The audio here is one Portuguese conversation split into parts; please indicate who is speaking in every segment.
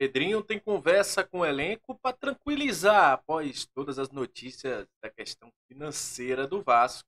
Speaker 1: Pedrinho tem conversa com o elenco para tranquilizar após todas as notícias da questão financeira do Vasco,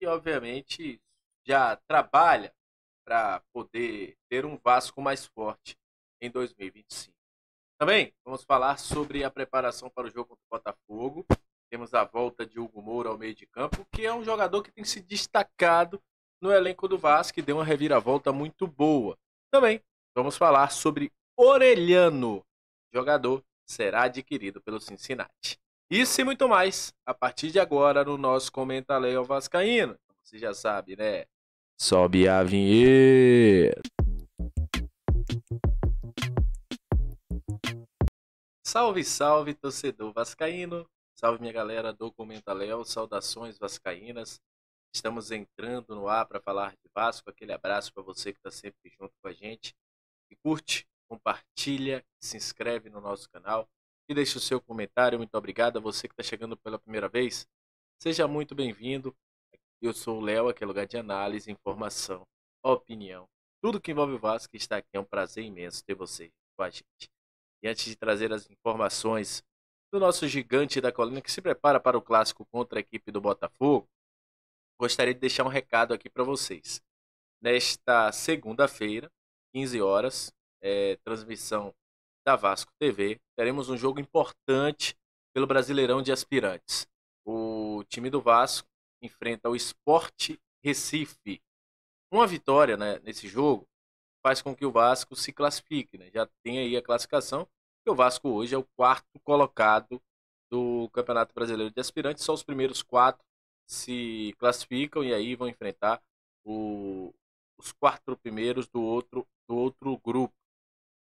Speaker 1: que obviamente já trabalha para poder ter um Vasco mais forte em 2025. Também tá vamos falar sobre a preparação para o jogo contra o Botafogo. Temos a volta de Hugo Moura ao meio de campo, que é um jogador que tem se destacado no elenco do Vasco e deu uma reviravolta muito boa. Também vamos falar sobre Orelhano. jogador será adquirido pelo Cincinnati. Isso e muito mais a partir de agora no nosso Comenta Lei ao Vascaíno. Você já sabe, né? Sobe a vinheta. Salve, salve, torcedor vascaíno. Salve minha galera do Comenta Léo, saudações vascaínas. Estamos entrando no ar para falar de Vasco. Aquele abraço para você que está sempre junto com a gente e curte compartilha, se inscreve no nosso canal e deixa o seu comentário. Muito obrigado a você que está chegando pela primeira vez. Seja muito bem-vindo. Eu sou o Léo, aqui é lugar de análise, informação, opinião. Tudo que envolve o Vasco está aqui. É um prazer imenso ter você com a gente. E antes de trazer as informações do nosso gigante da colina que se prepara para o clássico contra a equipe do Botafogo, gostaria de deixar um recado aqui para vocês. Nesta segunda-feira, 15 horas, é, transmissão da Vasco TV, teremos um jogo importante pelo Brasileirão de Aspirantes. O time do Vasco enfrenta o Sport Recife. Uma vitória né, nesse jogo faz com que o Vasco se classifique, né? já tem aí a classificação, que o Vasco hoje é o quarto colocado do Campeonato Brasileiro de Aspirantes, só os primeiros quatro se classificam e aí vão enfrentar o, os quatro primeiros do outro, do outro grupo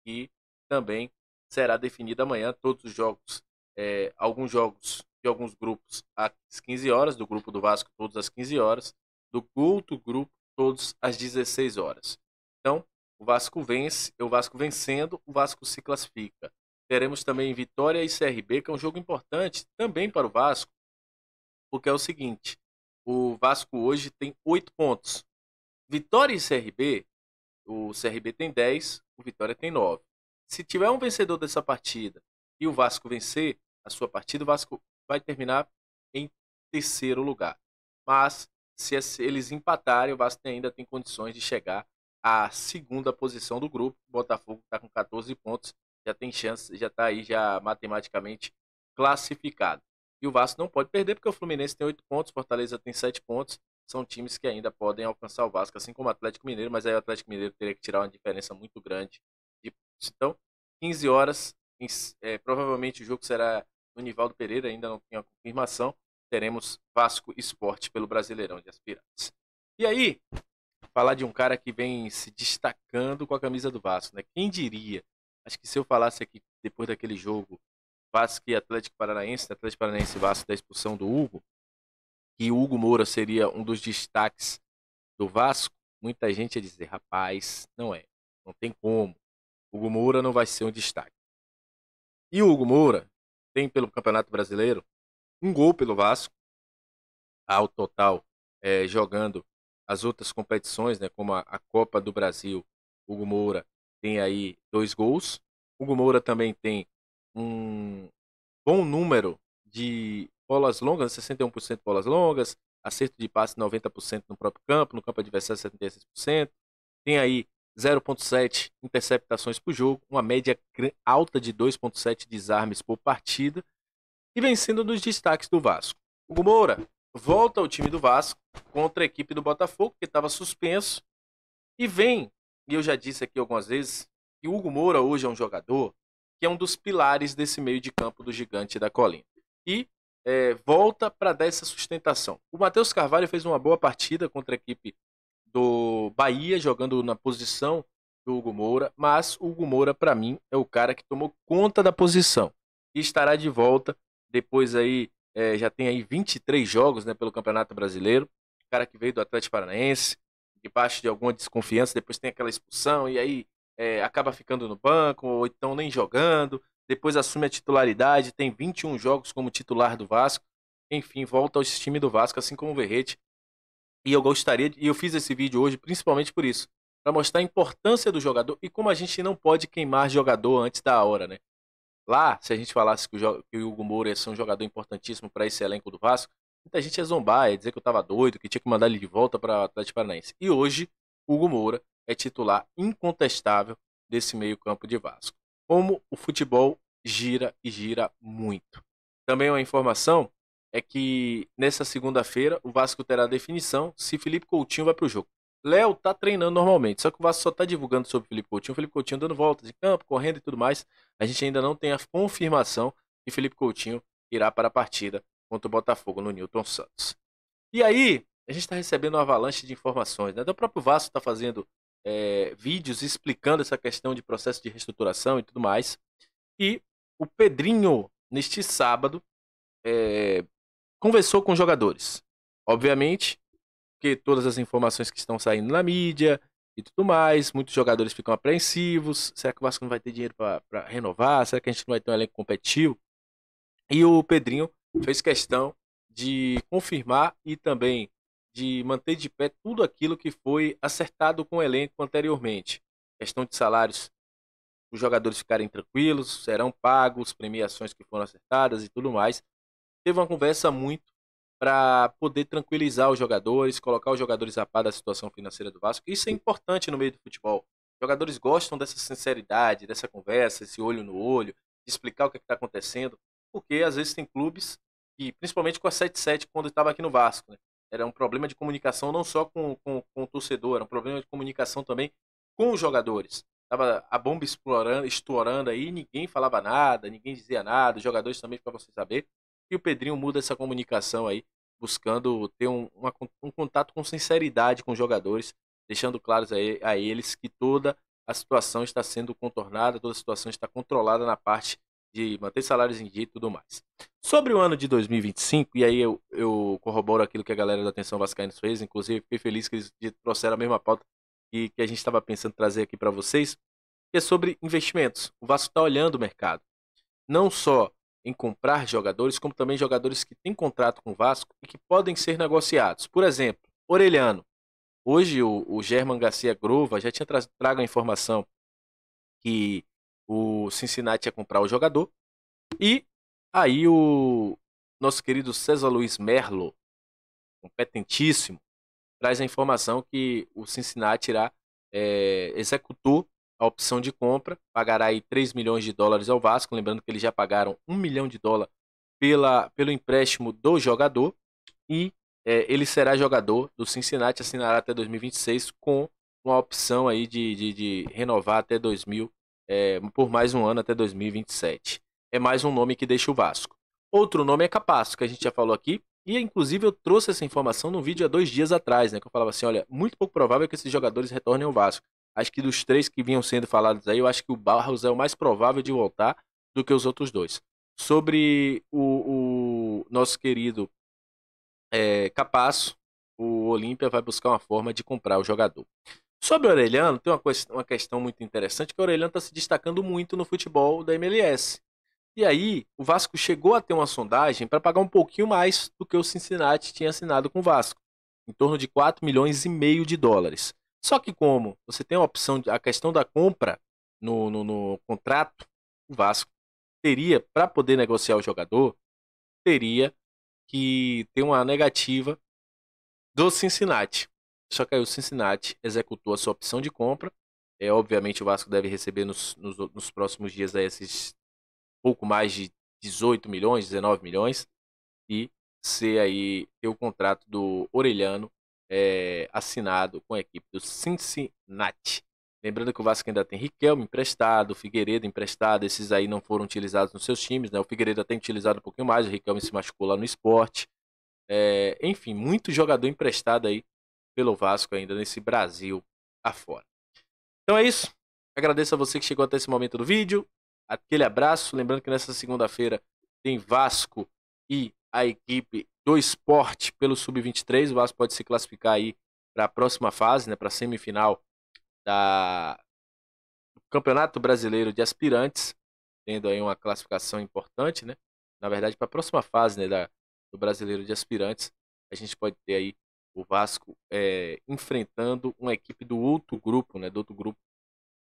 Speaker 1: que também será definida amanhã. Todos os jogos, é, alguns jogos de alguns grupos às 15 horas, do grupo do Vasco todos às 15 horas, do outro grupo todos às 16 horas. Então, o Vasco vence, o Vasco vencendo, o Vasco se classifica. Teremos também Vitória e CRB, que é um jogo importante também para o Vasco, porque é o seguinte: o Vasco hoje tem oito pontos. Vitória e CRB o CRB tem 10, o Vitória tem 9. Se tiver um vencedor dessa partida e o Vasco vencer a sua partida, o Vasco vai terminar em terceiro lugar. Mas se eles empatarem, o Vasco ainda tem condições de chegar à segunda posição do grupo. O Botafogo está com 14 pontos, já tem chance, já está aí já matematicamente classificado. E o Vasco não pode perder porque o Fluminense tem 8 pontos, Fortaleza tem 7 pontos são times que ainda podem alcançar o Vasco, assim como o Atlético Mineiro, mas aí o Atlético Mineiro teria que tirar uma diferença muito grande. De... Então, 15 horas, é, provavelmente o jogo será no Nivaldo Pereira, ainda não tem a confirmação. Teremos Vasco Esporte pelo Brasileirão de Aspirantes. E aí, falar de um cara que vem se destacando com a camisa do Vasco, né? Quem diria? Acho que se eu falasse aqui depois daquele jogo Vasco e Atlético Paranaense, Atlético Paranaense e Vasco da expulsão do Hugo, que Hugo Moura seria um dos destaques do Vasco, muita gente ia dizer, rapaz, não é, não tem como. Hugo Moura não vai ser um destaque. E o Hugo Moura tem pelo Campeonato Brasileiro um gol pelo Vasco, ao total, é, jogando as outras competições, né, como a, a Copa do Brasil. Hugo Moura tem aí dois gols. Hugo Moura também tem um bom número de bolas longas, 61% bolas longas, acerto de passe 90% no próprio campo, no campo adversário 76%. Tem aí 0.7 interceptações por jogo, uma média alta de 2.7 desarmes por partida e vencendo dos destaques do Vasco. O Moura volta ao time do Vasco contra a equipe do Botafogo, que estava suspenso, e vem, e eu já disse aqui algumas vezes, que o Hugo Moura hoje é um jogador que é um dos pilares desse meio de campo do gigante da colina. E é, volta para dar essa sustentação. O Matheus Carvalho fez uma boa partida contra a equipe do Bahia, jogando na posição do Hugo Moura, mas o Hugo Moura, para mim, é o cara que tomou conta da posição e estará de volta depois aí, é, já tem aí 23 jogos né, pelo Campeonato Brasileiro, o cara que veio do Atlético Paranaense, debaixo de alguma desconfiança, depois tem aquela expulsão e aí é, acaba ficando no banco, ou então nem jogando, depois assume a titularidade, tem 21 jogos como titular do Vasco. Enfim, volta ao time do Vasco, assim como o Verrete. E eu gostaria, e eu fiz esse vídeo hoje principalmente por isso, para mostrar a importância do jogador e como a gente não pode queimar jogador antes da hora, né? Lá, se a gente falasse que o, que o Hugo Moura ia ser um jogador importantíssimo para esse elenco do Vasco, muita gente ia zombar, ia dizer que eu estava doido, que tinha que mandar ele de volta para o Atlético Paranaense. E hoje, Hugo Moura é titular incontestável desse meio-campo de Vasco como o futebol gira e gira muito. Também uma informação é que nessa segunda-feira o Vasco terá definição se Felipe Coutinho vai para o jogo. Léo tá treinando normalmente, só que o Vasco só tá divulgando sobre o Felipe Coutinho. O Felipe Coutinho dando voltas de campo, correndo e tudo mais. A gente ainda não tem a confirmação que Felipe Coutinho irá para a partida contra o Botafogo no Newton Santos. E aí, a gente está recebendo uma avalanche de informações. Né? O próprio Vasco está fazendo é, vídeos explicando essa questão de processo de reestruturação e tudo mais. E o Pedrinho, neste sábado, é, conversou com os jogadores. Obviamente, que todas as informações que estão saindo na mídia e tudo mais, muitos jogadores ficam apreensivos. Será que o Vasco não vai ter dinheiro para renovar? Será que a gente não vai ter um elenco competitivo? E o Pedrinho fez questão de confirmar e também de manter de pé tudo aquilo que foi acertado com o elenco anteriormente. Questão de salários, os jogadores ficarem tranquilos, serão pagos, premiações que foram acertadas e tudo mais. Teve uma conversa muito para poder tranquilizar os jogadores, colocar os jogadores a par da situação financeira do Vasco. Isso é importante no meio do futebol. Os jogadores gostam dessa sinceridade, dessa conversa, esse olho no olho, de explicar o que é está acontecendo, porque às vezes tem clubes que, principalmente com a 7-7 quando estava aqui no Vasco, né? Era um problema de comunicação não só com, com, com o torcedor, era um problema de comunicação também com os jogadores. Tava a bomba explorando, estourando aí, ninguém falava nada, ninguém dizia nada, os jogadores também para você saber. E o Pedrinho muda essa comunicação aí, buscando ter um, uma, um contato com sinceridade com os jogadores, deixando claros aí a eles que toda a situação está sendo contornada, toda a situação está controlada na parte de manter salários em dia e tudo mais. Sobre o ano de 2025, e aí eu, eu corroboro aquilo que a galera da Atenção Vascaínos fez, inclusive fiquei feliz que eles trouxeram a mesma pauta que, que a gente estava pensando trazer aqui para vocês, que é sobre investimentos. O Vasco está olhando o mercado, não só em comprar jogadores, como também jogadores que têm contrato com o Vasco e que podem ser negociados. Por exemplo, Orelhano. Hoje o, o German Garcia Grova já tinha tra trago a informação que o Cincinnati ia comprar o jogador. E aí o nosso querido César Luiz Merlo, competentíssimo, traz a informação que o Cincinnati irá é, executou a opção de compra, pagará aí 3 milhões de dólares ao Vasco, lembrando que eles já pagaram 1 milhão de dólar pela, pelo empréstimo do jogador e é, ele será jogador do Cincinnati, assinará até 2026 com uma opção aí de, de, de renovar até 2026 é, por mais um ano até 2027. É mais um nome que deixa o Vasco. Outro nome é Capasso, que a gente já falou aqui. E inclusive eu trouxe essa informação num vídeo há dois dias atrás, né? Que eu falava assim: olha, muito pouco provável que esses jogadores retornem ao Vasco. Acho que dos três que vinham sendo falados aí, eu acho que o Barros é o mais provável de voltar do que os outros dois. Sobre o, o nosso querido é, Capasso, o Olímpia vai buscar uma forma de comprar o jogador. Sobre o Aureliano, tem uma, coisa, uma questão muito interessante, que o Aureliano está se destacando muito no futebol da MLS. E aí, o Vasco chegou a ter uma sondagem para pagar um pouquinho mais do que o Cincinnati tinha assinado com o Vasco, em torno de 4 milhões e meio de dólares. Só que como você tem a opção, a questão da compra no, no, no contrato, o Vasco teria, para poder negociar o jogador, teria que ter uma negativa do Cincinnati. Só que aí o Cincinnati executou a sua opção de compra. É, obviamente o Vasco deve receber nos, nos, nos próximos dias aí esses pouco mais de 18 milhões, 19 milhões. E ser aí ter o contrato do Orelhano é, assinado com a equipe do Cincinnati. Lembrando que o Vasco ainda tem Riquelme emprestado, Figueiredo emprestado, esses aí não foram utilizados nos seus times, né? O Figueiredo tem utilizado um pouquinho mais, o Riquelme se machucou lá no esporte. É, enfim, muito jogador emprestado aí pelo Vasco ainda nesse Brasil afora. Então é isso. Agradeço a você que chegou até esse momento do vídeo. Aquele abraço. Lembrando que nessa segunda-feira tem Vasco e a equipe do esporte pelo Sub-23. O Vasco pode se classificar aí para a próxima fase, né, para a semifinal da... do Campeonato Brasileiro de Aspirantes, tendo aí uma classificação importante, né? Na verdade, para a próxima fase né, da... do Brasileiro de Aspirantes, a gente pode ter aí o Vasco é, enfrentando uma equipe do outro grupo, né? Do outro grupo.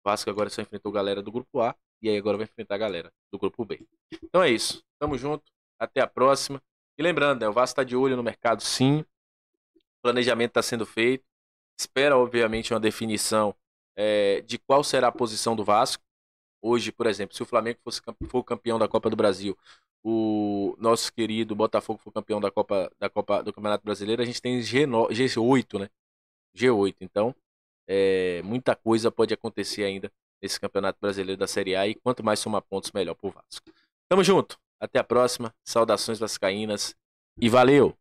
Speaker 1: O Vasco agora só enfrentou a galera do grupo A e aí agora vai enfrentar a galera do grupo B. Então é isso. Tamo junto. Até a próxima. E lembrando, né, o Vasco está de olho no mercado sim. O planejamento está sendo feito. Espera, obviamente, uma definição é, de qual será a posição do Vasco. Hoje, por exemplo, se o Flamengo fosse, for campeão da Copa do Brasil, o nosso querido Botafogo foi campeão da Copa, da Copa do Campeonato Brasileiro, a gente tem G9, G8, né? G8. Então, é, muita coisa pode acontecer ainda nesse Campeonato Brasileiro da Série A e quanto mais somar pontos, melhor pro Vasco. Tamo junto. Até a próxima. Saudações vascaínas e valeu!